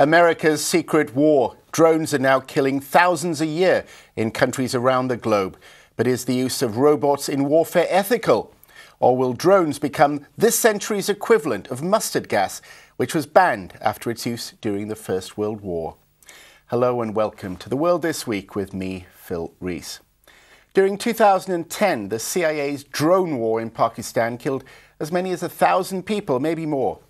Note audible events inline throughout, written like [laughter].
America's secret war. Drones are now killing thousands a year in countries around the globe. But is the use of robots in warfare ethical? Or will drones become this century's equivalent of mustard gas, which was banned after its use during the First World War? Hello and welcome to The World This Week with me, Phil Rees. During 2010, the CIA's drone war in Pakistan killed as many as a thousand people, maybe more.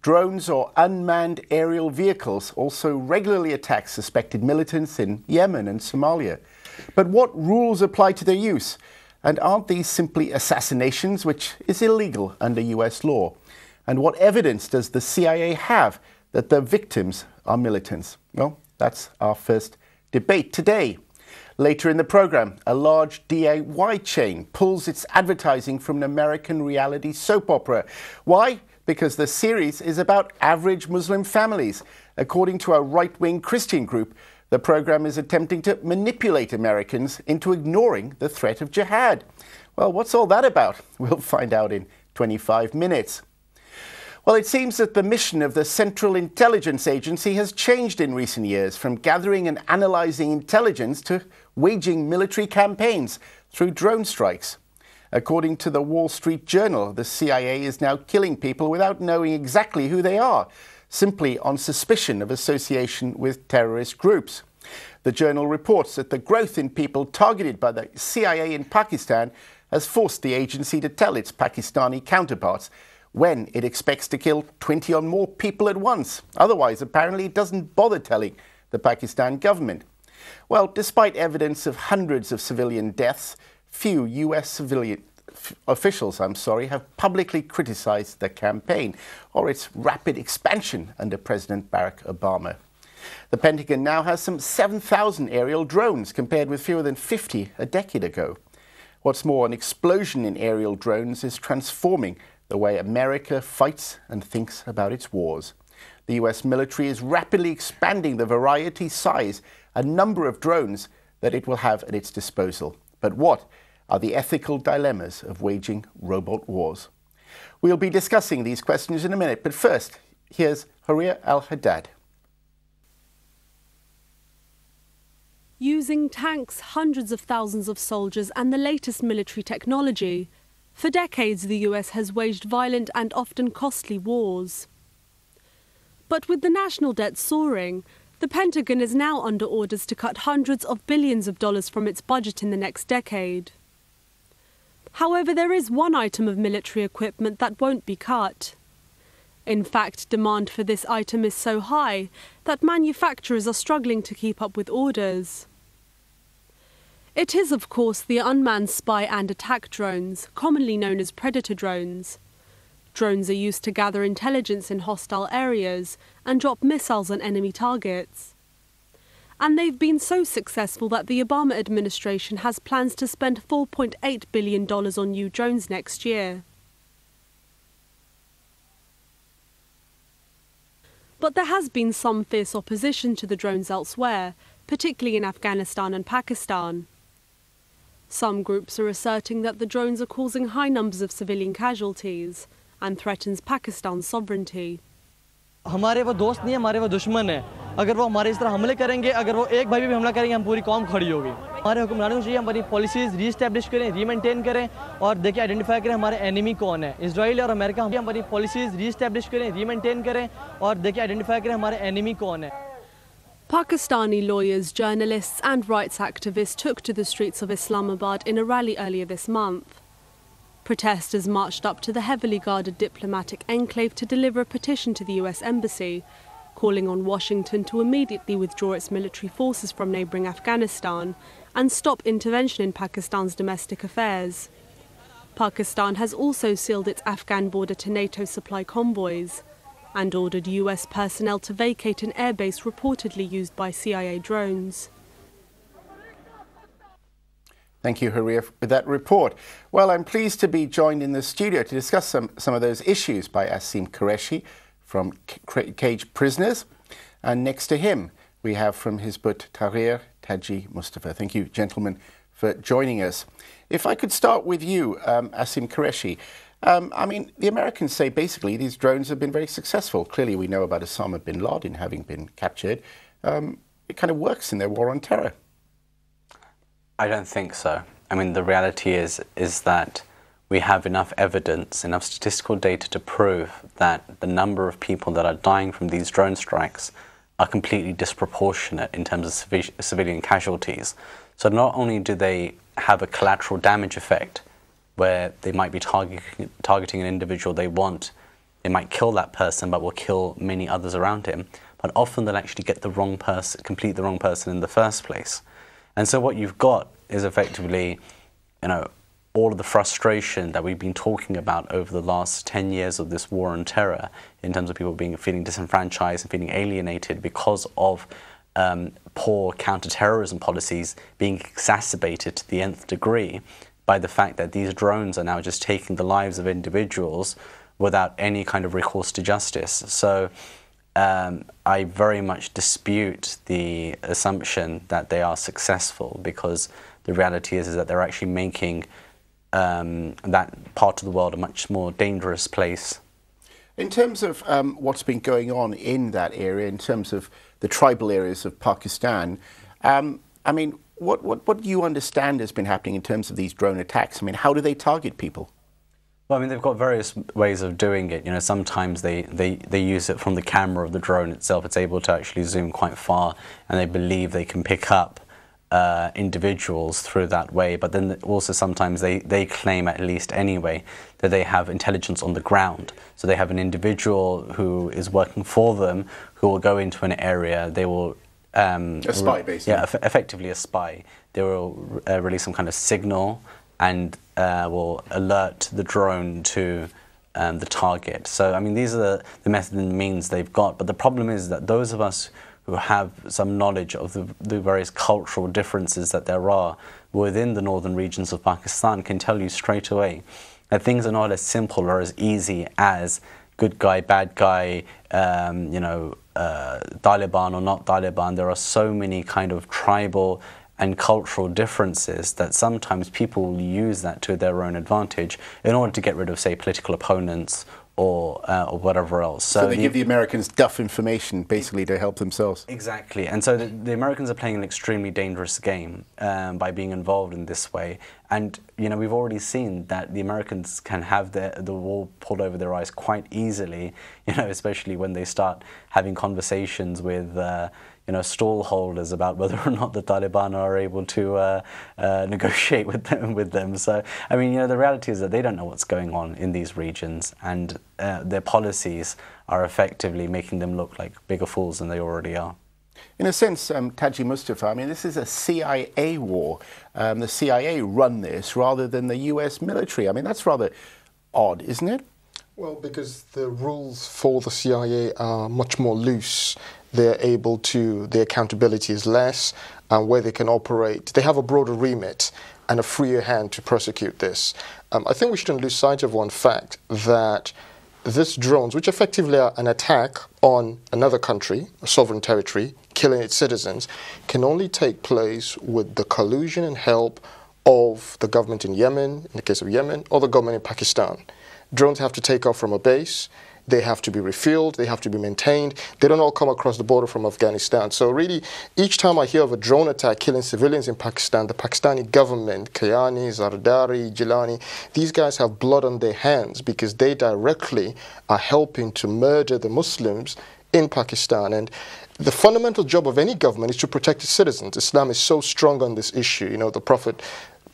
Drones or unmanned aerial vehicles also regularly attack suspected militants in Yemen and Somalia. But what rules apply to their use? And aren't these simply assassinations, which is illegal under US law? And what evidence does the CIA have that the victims are militants? Well, that's our first debate today. Later in the program, a large DIY chain pulls its advertising from an American reality soap opera. Why? because the series is about average Muslim families. According to a right wing Christian group, the program is attempting to manipulate Americans into ignoring the threat of jihad. Well, what's all that about? [laughs] We'll find out in 25 minutes. Well, it seems that the mission of the Central Intelligence Agency has changed in recent years from gathering and analyzing intelligence to waging military campaigns through drone strikes. According to the Wall Street Journal, the CIA is now killing people without knowing exactly who they are, simply on suspicion of association with terrorist groups. The journal reports that the growth in people targeted by the CIA in Pakistan has forced the agency to tell its Pakistani counterparts when it expects to kill 20 or more people at once. Otherwise, apparently, it doesn't bother telling the Pakistan government. Well, despite evidence of hundreds of civilian deaths, few US civilian officials, I'm sorry, have publicly criticized the campaign or its rapid expansion under President Barack Obama. The Pentagon now has some 7,000 aerial drones compared with fewer than 50 a decade ago. What's more, an explosion in aerial drones is transforming the way America fights and thinks about its wars. The US military is rapidly expanding the variety, size, and number of drones that it will have at its disposal. But what are the ethical dilemmas of waging robot wars? We'll be discussing these questions in a minute, but first, here's Haria Al Haddad. Using tanks, hundreds of thousands of soldiers, and the latest military technology, for decades the US has waged violent and often costly wars. But with the national debt soaring, the Pentagon is now under orders to cut hundreds of billions of dollars from its budget in the next decade. However, there is one item of military equipment that won't be cut. In fact, demand for this item is so high that manufacturers are struggling to keep up with orders. It is, of course, the unmanned spy and attack drones, commonly known as predator drones. Drones are used to gather intelligence in hostile areas and drop missiles on enemy targets. And they've been so successful that the Obama administration has plans to spend $4.8 billion on new drones next year. But there has been some fierce opposition to the drones elsewhere, particularly in Afghanistan and Pakistan. Some groups are asserting that the drones are causing high numbers of civilian casualties, and threatens Pakistan's sovereignty. हमारे वो दोस्त नहीं है हमारे वो दुश्मन है अगर वो हमारे इस तरह हमले करेंगे अगर वो एक भाई भी हमला करेंगे हम पूरी कौम खड़ी होगी हमारे हुक्मरानों को चाहिए हमारी पॉलिसीज रीस्टैब्लिश करें रीमेंटेन करें और देखिए आइडेंटिफाई करें हमारे एनिमी कौन है इसराइल और अमेरिका हम हमारी पॉलिसीज रीस्टैब्लिश करें रीमेंटेन करें और देखिए आइडेंटिफाई करें हमारे एनिमी कौन है Pakistani lawyers, journalists and rights activists took to the streets of Islamabad in a rally earlier this month. Protesters marched up to the heavily guarded diplomatic enclave to deliver a petition to the US Embassy, calling on Washington to immediately withdraw its military forces from neighbouring Afghanistan and stop intervention in Pakistan's domestic affairs. Pakistan has also sealed its Afghan border to NATO supply convoys and ordered US personnel to vacate an airbase reportedly used by CIA drones. Thank you, Haria, for that report. Well, I'm pleased to be joined in the studio to discuss some, some of those issues by Asim Qureshi from C Cage Prisoners. And next to him, we have from Hizbut Tahrir Taji Mustafa. Thank you, gentlemen, for joining us. If I could start with you, um, Asim Qureshi. Um, I mean, the Americans say basically these drones have been very successful. Clearly, we know about Osama bin Laden having been captured. Um, it kind of works in their war on terror. I don't think so. I mean, the reality is is that we have enough evidence, enough statistical data to prove that the number of people that are dying from these drone strikes are completely disproportionate in terms of civilian casualties. So not only do they have a collateral damage effect, where they might be targeting an individual they want, they might kill that person, but will kill many others around him. But often they'll actually get the wrong person, complete the wrong person in the first place. And so what you've got is effectively, you know, all of the frustration that we've been talking about over the last 10 years of this war on terror in terms of people being feeling disenfranchised and feeling alienated because of um, poor counterterrorism policies being exacerbated to the nth degree by the fact that these drones are now just taking the lives of individuals without any kind of recourse to justice. So um, I very much dispute the assumption that they are successful because the reality is, is that they're actually making um, that part of the world a much more dangerous place. In terms of um, what's been going on in that area, in terms of the tribal areas of Pakistan, um, I mean, what, what, what do you understand has been happening in terms of these drone attacks? I mean, how do they target people? Well, I mean, they've got various ways of doing it. You know, sometimes they, they, they use it from the camera of the drone itself. It's able to actually zoom quite far, and they believe they can pick up uh, individuals through that way. But then also sometimes they, they claim, at least anyway, that they have intelligence on the ground. So they have an individual who is working for them, who will go into an area, they will um, a spy, basically. Yeah, effectively a spy. They will uh, release some kind of signal, and uh, will alert the drone to um, the target. So, I mean, these are the methods and means they've got. But the problem is that those of us who have some knowledge of the, the, various cultural differences that there are within the northern regions of Pakistan can tell you straight away that things are not as simple or as easy as good guy, bad guy, um, you know, uh, Taliban or not Taliban. There are so many kind of tribal and cultural differences that sometimes people will use that to their own advantage in order to get rid of, say, political opponents or, uh, or whatever else. So, so they the, give the Americans duff information basically to help themselves. Exactly, and so the, the Americans are playing an extremely dangerous game um, by being involved in this way. And you know we've already seen that the Americans can have their, the wall pulled over their eyes quite easily. [laughs] You know, especially when they start having conversations with. Uh, you know, stallholders about whether or not the Taliban are able to uh, uh, negotiate with them. With them, so I mean, you know, the reality is that they don't know what's going on in these regions, and uh, their policies are effectively making them look like bigger fools than they already are. In a sense, um, Taji Mustafa, I mean, this is a CIA war. Um, the CIA run this rather than the U.S. military. I mean, that's rather odd, isn't it? Well, because the rules for the CIA are much more loose they're able to, the accountability is less, and where they can operate, they have a broader remit and a freer hand to prosecute this. Um, I think we shouldn't lose sight of one fact that these drones, which effectively are an attack on another country, a sovereign territory, killing its citizens, can only take place with the collusion and help of the government in Yemen, in the case of Yemen, or the government in Pakistan. Drones have to take off from a base they have to be refilled. They have to be maintained. They don't all come across the border from Afghanistan. So really, each time I hear of a drone attack killing civilians in Pakistan, the Pakistani government, Kayani, Zardari, Jilani, these guys have blood on their hands because they directly are helping to murder the Muslims in Pakistan. And the fundamental job of any government is to protect its citizens. Islam is so strong on this issue. You know, the Prophet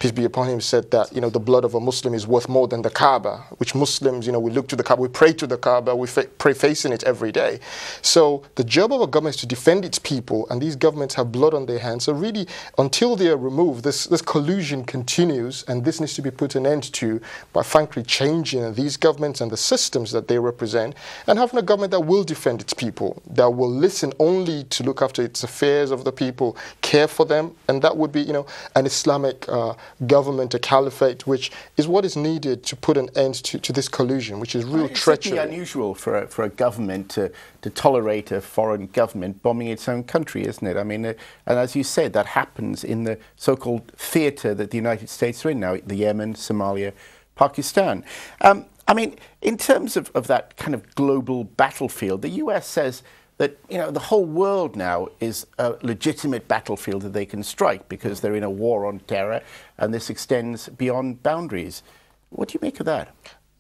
peace be upon him, said that, you know, the blood of a Muslim is worth more than the Kaaba, which Muslims, you know, we look to the Kaaba, we pray to the Kaaba, we fa pray facing it every day. So the job of a government is to defend its people, and these governments have blood on their hands. So really, until they are removed, this, this collusion continues, and this needs to be put an end to by frankly changing these governments and the systems that they represent, and having a government that will defend its people, that will listen only to look after its affairs of the people, care for them, and that would be, you know, an Islamic uh, government, a caliphate, which is what is needed to put an end to, to this collusion, which is real it's treachery. It's unusual for a, for a government to, to tolerate a foreign government bombing its own country, isn't it? I mean, uh, and as you said, that happens in the so-called theatre that the United States are in now, the Yemen, Somalia, Pakistan. Um, I mean, in terms of, of that kind of global battlefield, the US says that you know the whole world now is a legitimate battlefield that they can strike because they're in a war on terror, and this extends beyond boundaries. What do you make of that?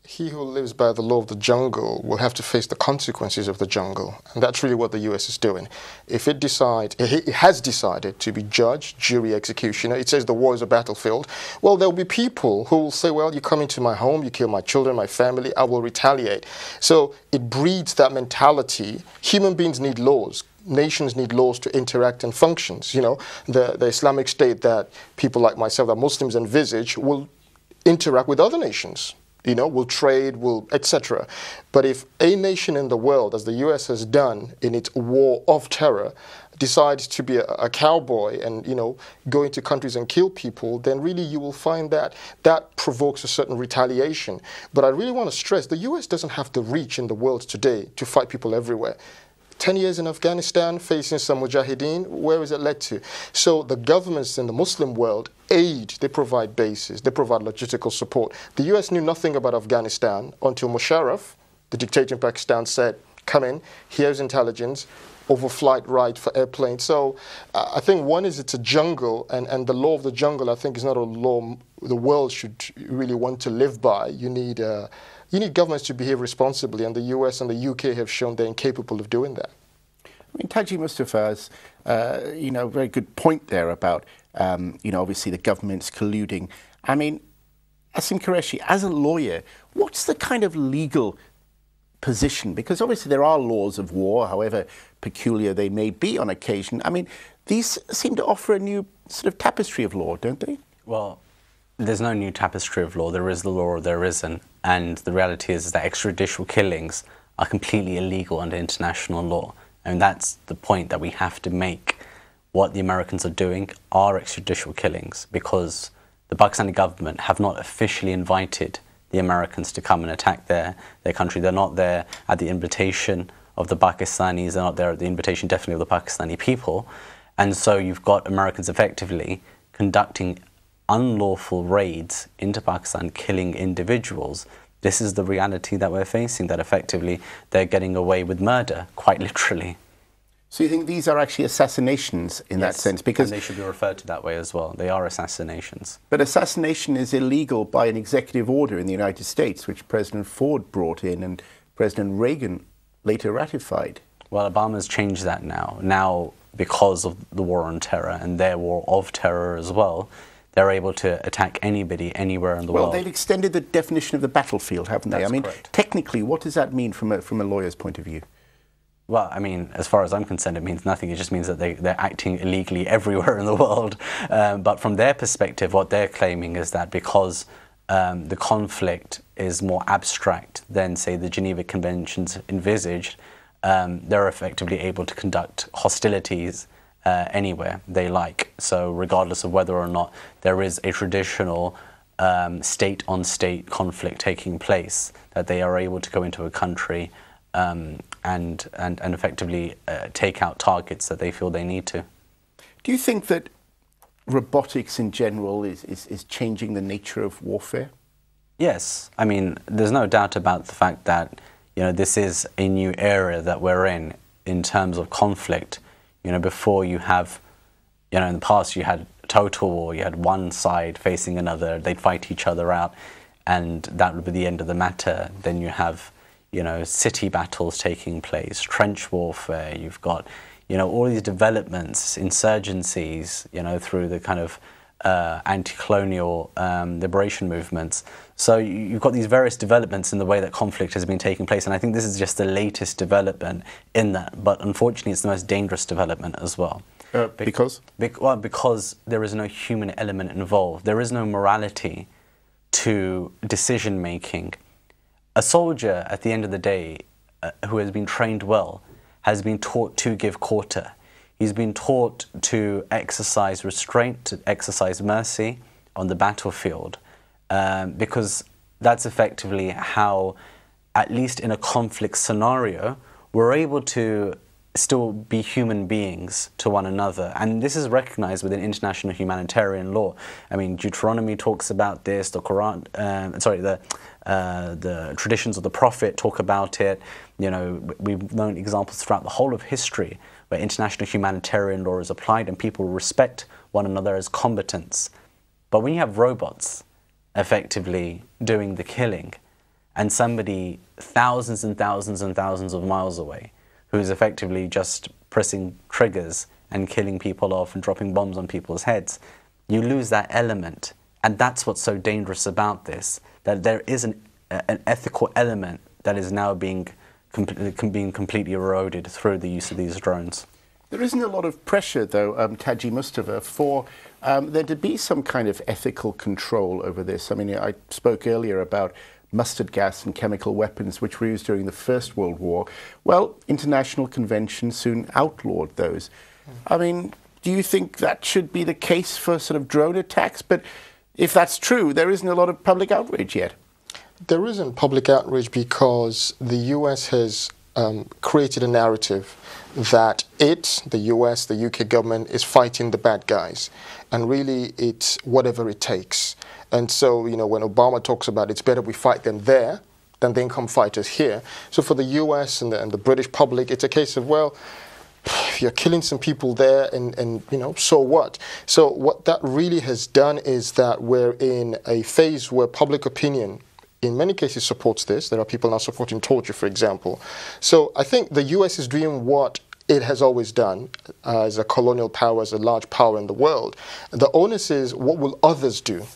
he who lives by the law of the jungle will have to face the consequences of the jungle. And that's really what the US is doing. If it decides, it has decided to be judge, jury, executioner, it says the war is a battlefield. Well, there'll be people who will say, well, you come into my home, you kill my children, my family, I will retaliate. So it breeds that mentality. Human beings need laws nations need laws to interact and functions. You know, the, the Islamic State that people like myself, that Muslims envisage, will interact with other nations you know, will trade, will etc. But if a nation in the world, as the U.S. has done in its war of terror, decides to be a, a, cowboy and you know go into countries and kill people, then really you will find that that provokes a certain retaliation. But I really want to stress the U.S. doesn't have the reach in the world today to fight people everywhere. 10 years in Afghanistan facing some mujahideen, where is it led to? So the governments in the Muslim world aid, they provide bases, they provide logistical support. The US knew nothing about Afghanistan until Musharraf, the dictator in Pakistan, said, come in, here's intelligence, overflight right for airplanes. So uh, I think one is it's a jungle, and, and the law of the jungle, I think, is not a law the world should really want to live by. You need a uh, you need governments to behave responsibly, and the US and the UK have shown they're incapable of doing that. I mean, Taji Mustafa's, uh, you know, very good point there about, um, you know, obviously the government's colluding. I mean, Asim Qureshi, as a lawyer, what's the kind of legal position? Because obviously there are laws of war, however peculiar they may be on occasion. I mean, these seem to offer a new sort of tapestry of law, don't they? Well, there's no new tapestry of law. There is the law, there isn't. And the reality is, is that extrajudicial killings are completely illegal under international law. And that's the point that we have to make. What the Americans are doing are extrajudicial killings because the Pakistani government have not officially invited the Americans to come and attack their, their country. They're not there at the invitation of the Pakistanis, they're not there at the invitation, definitely, of the Pakistani people. And so you've got Americans effectively conducting unlawful raids into Pakistan, killing individuals. This is the reality that we're facing, that effectively they're getting away with murder, quite [laughs] literally. So you think these are actually assassinations in yes, that sense? Because they should be referred to that way as well. They are assassinations. But assassination is illegal by an executive order in the United States, which President Ford brought in and President Reagan later ratified. Well, Obama's changed that now. Now, because of the war on terror and their war of terror as well, they're able to attack anybody anywhere in the well, world. Well, they've extended the definition of the battlefield, haven't they? That's I mean, correct. technically, what does that mean from a, from a lawyer's point of view? Well, I mean, as far as I'm concerned, it means nothing. It just means that they, they're acting illegally [laughs] everywhere in the world. Um, but from their perspective, what they're claiming is that because um, the conflict is more abstract than, say, the Geneva Conventions envisaged, um, they're effectively able to conduct hostilities uh, anywhere they like. So, regardless of whether or not there is a traditional um, state on state conflict taking place, that they are able to go into a country um, and, and, and effectively uh, take out targets that they feel they need to. Do you think that robotics in general is, is, is changing the nature of warfare? Yes. I mean, there's no doubt about the fact that you know, this is a new era that we're in in terms of conflict you know, before you have, you know, in the past you had total war, you had one side facing another, they'd fight each other out, and that would be the end of the matter. Then you have, you know, city battles taking place, trench warfare, you've got, you know, all these developments, insurgencies, you know, through the kind of uh, anti-colonial um, liberation movements. So you've got these various developments in the way that conflict has been taking place, and I think this is just the latest development in that. But unfortunately, it's the most dangerous development as well. Uh, because? Be well, because there is no human element involved. There is no morality to decision making. A soldier, at the end of the day, uh, who has been trained well, has been taught to give quarter He's been taught to exercise restraint, to exercise mercy on the battlefield, um, because that's effectively how, at least in a conflict scenario, we're able to still be human beings to one another. And this is recognized within international humanitarian law. I mean, Deuteronomy talks about this, the Quran, um, sorry, the, uh, the traditions of the Prophet talk about it. You know, we've known examples throughout the whole of history where international humanitarian law is applied and people respect one another as combatants. But when you have robots effectively doing the killing and somebody thousands and thousands and thousands of miles away, who's effectively just pressing triggers and killing people off and dropping bombs on people's heads, you lose that element. And that's what's so dangerous about this, that there is an, an ethical element that is now being, com being completely eroded through the use of these drones. There isn't a lot of pressure, though, um, Taji Mustafa, for um, there to be some kind of ethical control over this. I mean, I spoke earlier about mustard gas and chemical weapons which were used during the First World War. Well, international conventions soon outlawed those. Hmm. I mean, do you think that should be the case for sort of drone attacks? But if that's true, there isn't a lot of public outrage yet. There isn't public outrage because the US has um, created a narrative that it, the US, the UK government, is fighting the bad guys. And really, it's whatever it takes. And so, you know, when Obama talks about it's better we fight them there than the income fighters here. So for the US and the, and the British public, it's a case of, well, if you're killing some people there and, and you know so what so what that really has done is that we're in a phase where public opinion in many cases supports this. There are people now supporting torture, for example. So I think the US is doing what it has always done uh, as a colonial power, as a large power in the world. The onus is what will others do?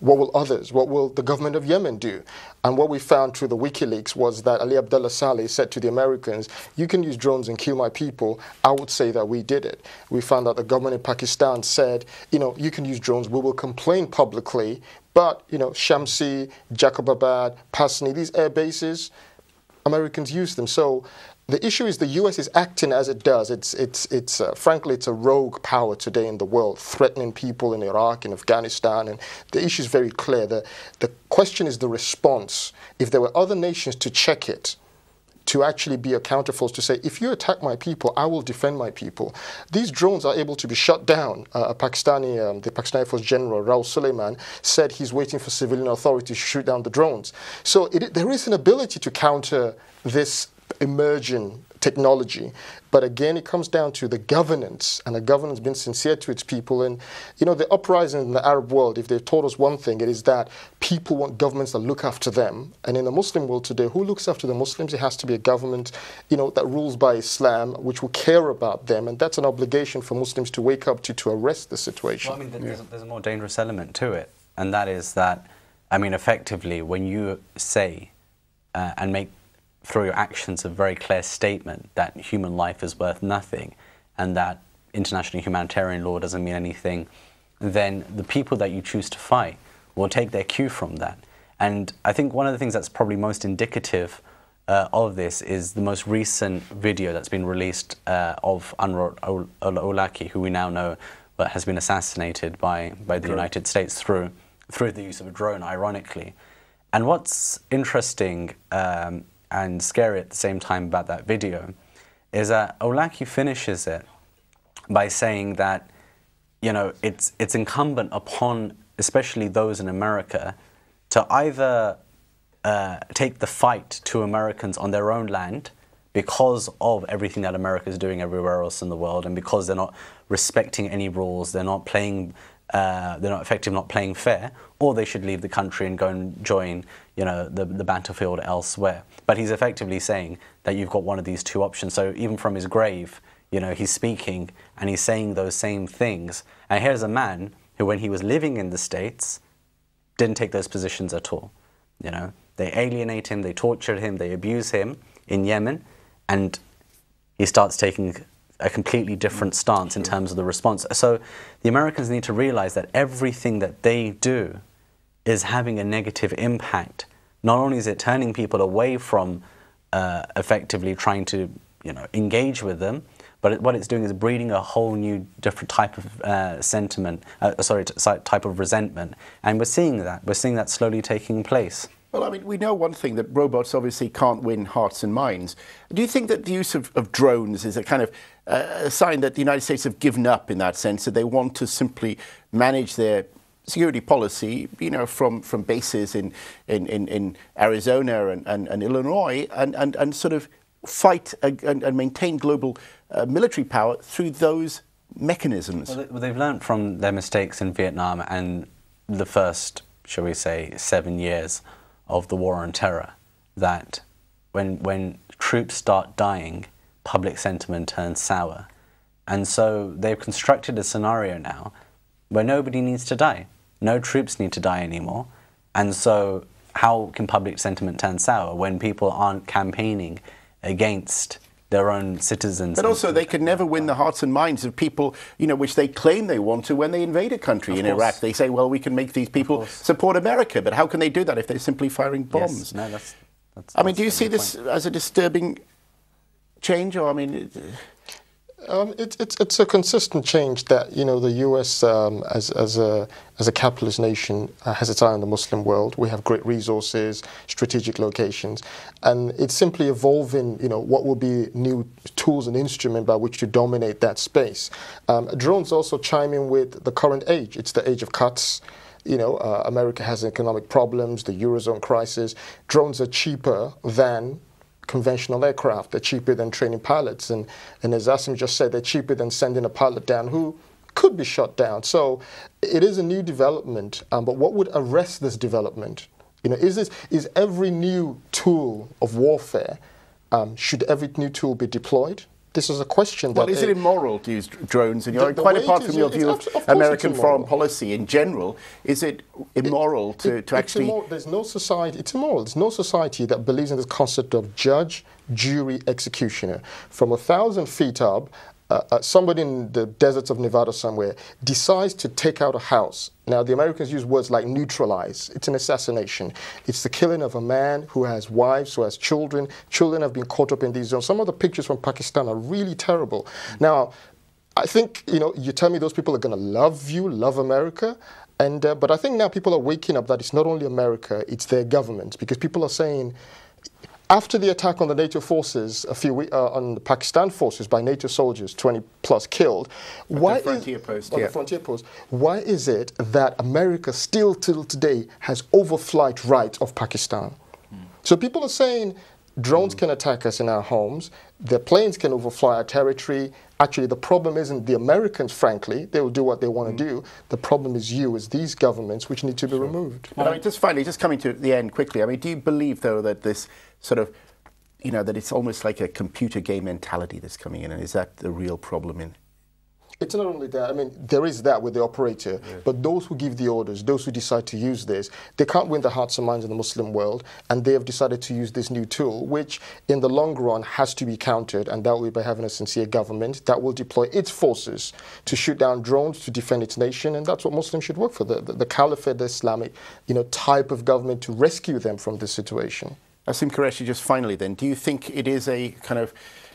What will others, what will the government of Yemen do? And what we found through the WikiLeaks was that Ali Abdullah Saleh said to the Americans, you can use drones and kill my people. I would say that we did it. We found out the government in Pakistan said, you know, you can use drones. We will complain publicly. But, you know, Shamsi, Jacobabad, Pasni, these air bases, Americans use them. So the issue is the U.S. is acting as it does. It's, it's, it's uh, frankly, it's a rogue power today in the world, threatening people in Iraq and Afghanistan. And the issue is very clear. The, the question is the response. If there were other nations to check it, to actually be a counterforce to say, if you attack my people, I will defend my people. These drones are able to be shut down. Uh, a Pakistani, um, the Pakistani Force General Raul Suleiman said he's waiting for civilian authorities to shoot down the drones. So it, there is an ability to counter this emerging technology. But again, it comes down to the governance and the governance being sincere to its people. And, you know, the uprising in the Arab world, if they've taught us one thing, it is that people want governments that look after them. And in the Muslim world today, who looks after the Muslims? It has to be a government, you know, that rules by Islam, which will care about them. And that's an obligation for Muslims to wake up to, to arrest the situation. Well, I mean, there's, yeah. there's a more dangerous element to it. And that is that, I mean, effectively, when you say uh, and make through your actions, a very clear statement that human life is worth nothing and that international humanitarian law doesn't mean anything, then the people that you choose to fight will take their cue from that. And I think one of the things that's probably most indicative uh, of this is the most recent video that's been released uh, of Anwar al Olaki, who we now know has been assassinated by, by the United States through, through the use of a drone, ironically. And what's interesting um, and scary at the same time about that video is that Olaki finishes it by saying that, you know, it's, it's incumbent upon, especially those in America, to either uh, take the fight to Americans on their own land because of everything that America is doing everywhere else in the world and because they're not respecting any rules, they're not playing uh, they're not effective, not playing fair, or they should leave the country and go and join, you know, the, the battlefield elsewhere. But he's effectively saying that you've got one of these two options. So even from his grave, you know, he's speaking and he's saying those same things. And here's a man who, when he was living in the States, didn't take those positions at all. You know, they alienate him, they torture him, they abuse him in Yemen, and he starts taking a completely different stance in terms of the response. So the Americans need to realize that everything that they do is having a negative impact. Not only is it turning people away from uh, effectively trying to you know, engage with them, but what it's doing is breeding a whole new different type of uh, sentiment, uh, sorry, type of resentment. And we're seeing that. We're seeing that slowly taking place. Well, I mean, we know one thing that robots obviously can't win hearts and minds. Do you think that the use of, of drones is a kind of uh, a sign that the United States have given up in that sense, that they want to simply manage their security policy, you know, from, from bases in, in, in, in Arizona and, and, and, Illinois and, and, and sort of fight and, and maintain global uh, military power through those mechanisms? Well, they've learned from their mistakes in Vietnam and the first, shall we say, seven years of the war on terror that when, when troops start dying, public sentiment turns sour. And so they've constructed a scenario now where nobody needs to die. No troops need to die anymore. And so, how can public sentiment turn sour when people aren't campaigning against their own citizens. But also, they could never win the hearts and minds of people, you know, which they claim they want to when they invade a country of in course. Iraq. They say, well, we can make these people support America, but how can they do that if they're simply firing bombs? Yes. No, that's, that's I mean, do you see point. this as a disturbing change, or I mean? It, um, it, it's, it's a consistent change that you know the U.S. Um, as, as, a, as a capitalist nation uh, has its eye on the Muslim world. We have great resources, strategic locations, and it's simply evolving. You know what will be new tools and instrument by which to dominate that space. Um, drones also chime in with the current age. It's the age of cuts you know, uh, America has economic problems, the Eurozone crisis. Drones are cheaper than conventional aircraft. They're cheaper than training pilots. And, and as Asim just said, they're cheaper than sending a pilot down who could be shot down. So it is a new development. Um, but what would arrest this development? You know, is, this, is every new tool of warfare, um, should every new tool be deployed? this is a question. Well, is it, it immoral to use drones? And your, quite apart from is, your view of, of American foreign policy in general, is it immoral it, to, it, to actually? There's no society. It's immoral. There's no society that believes in this concept of judge, jury, executioner. From a thousand feet up, uh, uh, somebody in the deserts of Nevada somewhere decides to take out a house. Now, the Americans use words like neutralize. It's an assassination. It's the killing of a man who has wives, who has children. Children have been caught up in these zones. Some of the pictures from Pakistan are really terrible. Mm. Now, I think, you know, you tell me those people are going to love you, love America. And, uh, but I think now people are waking up that it's not only America, it's their government, because people are saying, after the attack on the NATO forces, a few uh, on the Pakistan forces by NATO soldiers, 20 plus killed, at why the frontier is, post, yeah. the frontier post, why is it that America still till today has overflight rights of Pakistan? Mm. So people are saying Drones can attack us in our homes. The planes can overfly our territory. Actually, the problem isn't the Americans, frankly. They will do what they want to mm. do. The problem is you, is these governments, which need to be sure. removed. I mean, just finally, just coming to the end quickly, I mean, do you believe, though, that this sort of you know, that it's almost like a computer game mentality that's coming in, and is that the real problem in it's not only that. I mean, there is that with the operator, yeah. but those who give the orders, those who decide to use this, they can't win the hearts and minds of the Muslim world, and they have decided to use this new tool, which in the long run has to be countered, and that will be by having a sincere government that will deploy its forces to shoot down drones to defend its nation, and that's what Muslims should work for the, the, the caliphate, the Islamic, you know, type of government to rescue them from this situation. Asim Qureshi, just finally then, do you think it is a kind of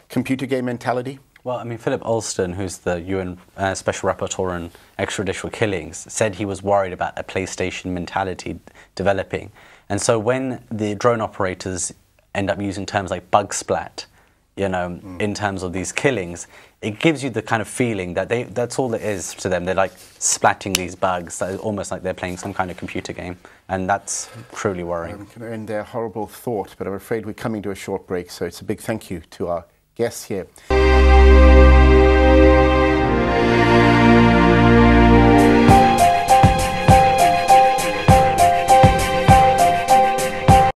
computer game mentality? Well, I mean, Philip Alston, who's the UN uh, Special Rapporteur on extrajudicial killings, said he was worried about a PlayStation mentality developing. And so when the drone operators end up using terms like bug splat, you know, mm. in terms of these killings, it gives you the kind of feeling that they, that's all it is to them. They're like splatting these bugs, almost like they're playing some kind of computer game. And that's truly worrying. I'm going horrible thought, but I'm afraid we're coming to a short break. So it's a big thank you to our QSE.